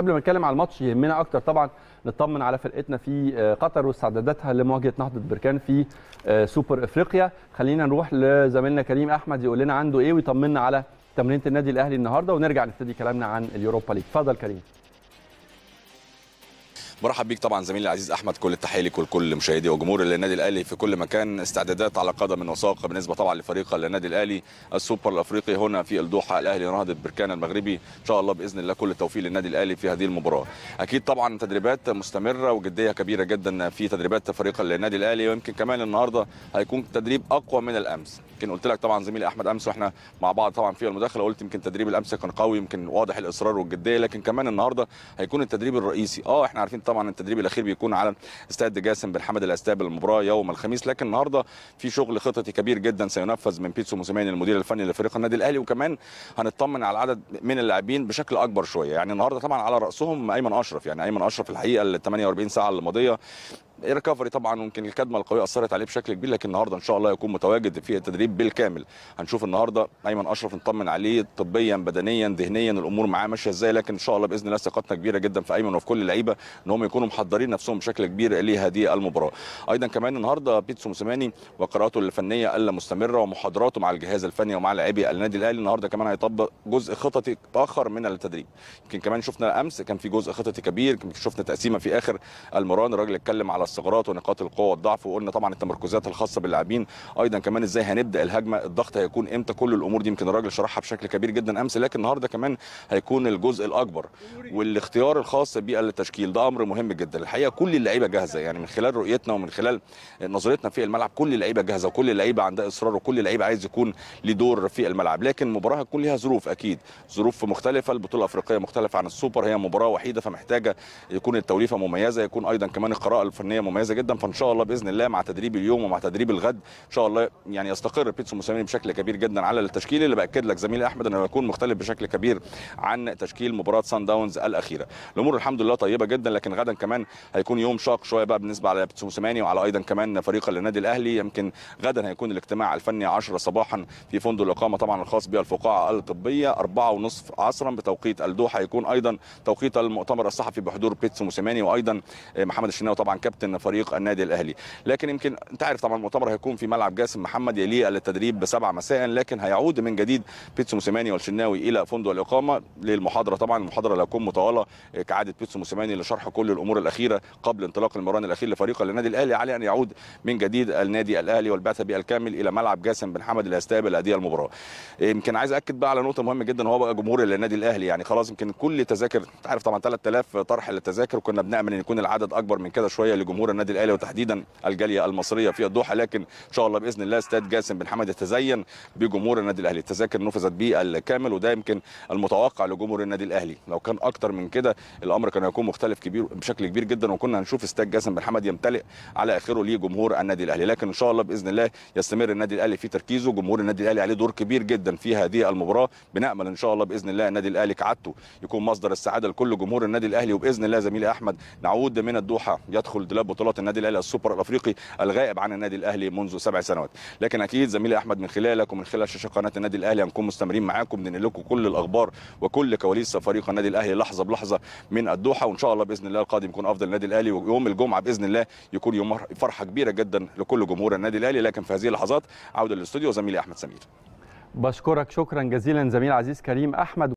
قبل ما نتكلم على الماتش يهمنا اكتر طبعا نطمن على فرقتنا في آه، قطر واستعداداتها لمواجهه نهضه بركان في آه، سوبر افريقيا خلينا نروح لزميلنا كريم احمد يقول لنا عنده ايه ويطمنا على تمرينه النادي الاهلي النهارده ونرجع نبتدي كلامنا عن اليوروبا ليج اتفضل كريم مرحب بيك طبعا زميلي العزيز احمد كل التحيه لك ولكل مشاهدي وجمهور النادي الاهلي في كل مكان استعدادات على قدم وساق بالنسبه طبعا لفريق النادي الاهلي السوبر الافريقي هنا في الدوحه الاهلي نهضه بركان المغربي ان شاء الله باذن الله كل التوفيق للنادي الاهلي في هذه المباراه اكيد طبعا تدريبات مستمره وجديه كبيره جدا في تدريبات فريق النادي الاهلي ويمكن كمان النهارده هيكون تدريب اقوى من الامس يمكن قلت لك طبعا زميلي احمد امس واحنا مع بعض طبعا في المداخله قلت يمكن تدريب الامس كان قوي يمكن واضح الاصرار والجديه لكن كمان النهارده هيكون التدريب الرئيسي اه احنا عارفين طبعا التدريب الاخير بيكون على استاد جاسم بن حمد الاستاب المباراه يوم الخميس لكن النهارده في شغل خططي كبير جدا سينفذ من بيتسو موسيماني المدير الفني لفريق النادي الاهلي وكمان هنطمن على العدد من اللاعبين بشكل اكبر شويه يعني النهارده طبعا على راسهم ايمن اشرف يعني ايمن اشرف الحقيقه ال 48 ساعه الماضيه ريكفري طبعا ممكن الكدمه القويه اثرت عليه بشكل كبير لكن النهارده ان شاء الله يكون متواجد في التدريب بالكامل هنشوف النهارده ايمن اشرف نطمن عليه طبيا بدنيا ذهنيا الامور معاه ماشيه ازاي لكن ان شاء الله باذن الله ثقتنا كبيره جدا في ايمن وفي كل اللعيبه ان هم يكونوا محضرين نفسهم بشكل كبير لهذه المباراه ايضا كمان النهارده بيتسو موسيماني وقراءاته الفنيه الا مستمره ومحاضراته مع الجهاز الفني ومع لاعبي النادي الاهلي النهارده كمان هيطبق جزء خططي اخر من التدريب يمكن كمان شفنا امس كان في جزء خططي كبير شفنا تقسيمه في اخر المران الراجل اتكلم على الثغرات ونقاط القوه والضعف وقلنا طبعا التمركزات الخاصه باللاعبين ايضا كمان ازاي هنبدا الهجمه الضغط هيكون امتى كل الامور دي يمكن الراجل شرحها بشكل كبير جدا امس لكن النهارده كمان هيكون الجزء الاكبر والاختيار الخاص بالتشكيل ده امر مهم جدا الحقيقه كل اللعيبه جاهزه يعني من خلال رؤيتنا ومن خلال نظرتنا في الملعب كل اللعيبه جاهزه وكل اللعيبه عندها اصرار وكل اللعيبه عايز يكون لدور دور في الملعب لكن المباراه هتكون ليها ظروف اكيد ظروف مختلفه البطوله الافريقيه مختلفه عن السوبر هي مباراه وحيده فمحتاجه يكون التوليفه مميزه يكون ايضا كمان القراءه الفنيه فنيه مميزه جدا فان شاء الله باذن الله مع تدريب اليوم ومع تدريب الغد ان شاء الله يعني يستقر بيتسو موسيماني بشكل كبير جدا على التشكيل اللي باكد لك زميلي احمد انه يكون مختلف بشكل كبير عن تشكيل مباراه سان داونز الاخيره الامور الحمد لله طيبه جدا لكن غدا كمان هيكون يوم شاق شويه بقى بالنسبه على بيتسو موسيماني وعلى ايضا كمان فريق النادي الاهلي يمكن غدا هيكون الاجتماع الفني 10 صباحا في فندق الاقامه طبعا الخاص بالفقاعه الطبيه 4:30 عصرا بتوقيت الدوحه هيكون ايضا توقيت المؤتمر الصحفي بحضور بيتسو موسيماني وايضا محمد الشناوي طبعا كابتن ان فريق النادي الاهلي لكن يمكن انت عارف طبعا المؤتمر هيكون في ملعب جاسم محمد يليق للتدريب بسبعة مساء لكن هيعود من جديد بيتسو موسيماني والشناوي الى فندق الاقامه للمحاضره طبعا المحاضره اللي هتكون مطوله كعاده بيتسو موسيماني لشرح كل الامور الاخيره قبل انطلاق المران الاخير لفريق النادي الاهلي عليه ان يعود من جديد النادي الاهلي والبعثه بالكامل الى ملعب جاسم بن حمد ليستقبل هذه المباراه يمكن عايز اكد بقى على نقطه مهمه جدا هو بقى جمهور النادي الاهلي يعني خلاص يمكن كل تذاكر انت عارف طبعا 3000 طرح للتذاكر وكنا بنامل ان يكون العدد اكبر من كده شويه جمهور النادي الاهلي وتحديدا الجاليه المصريه في الدوحه لكن ان شاء الله باذن الله استاد جاسم بن حمد يتزين بجمهور النادي الاهلي التذاكر نفذت بالكامل وده يمكن المتوقع لجمهور النادي الاهلي لو كان اكتر من كده الامر كان هيكون مختلف كبير بشكل كبير جدا وكنا هنشوف استاد جاسم بن حمد يمتلئ على اخره لجمهور النادي الاهلي لكن ان شاء الله باذن الله يستمر النادي الاهلي في تركيزه جمهور النادي الاهلي عليه دور كبير جدا في هذه المباراه بنامل ان شاء الله باذن الله النادي الاهلي كعادته يكون مصدر السعاده لكل جمهور النادي الاهلي وباذن الله زميلي احمد نعود من الدوحه يدخل دلوقتي كلها بطولات النادي الأهلي السوبر الأفريقي الغائب عن النادي الأهلي منذ سبع سنوات لكن أكيد زميلي أحمد من خلالك ومن خلال شاشة قناة النادي الأهلي هنكون مستمرين معاكم بننقل لكم كل الأخبار وكل كواليس فريق النادي الأهلي لحظة بلحظة من الدوحة وإن شاء الله بإذن الله القادم يكون أفضل النادي الأهلي ويوم الجمعة بإذن الله يكون يوم فرحة كبيرة جدا لكل جمهور النادي الأهلي لكن في هذه اللحظات عودة للاستوديو زميلي أحمد سمير بشكرك شكرا جزيلا زميل عزيز كريم أحمد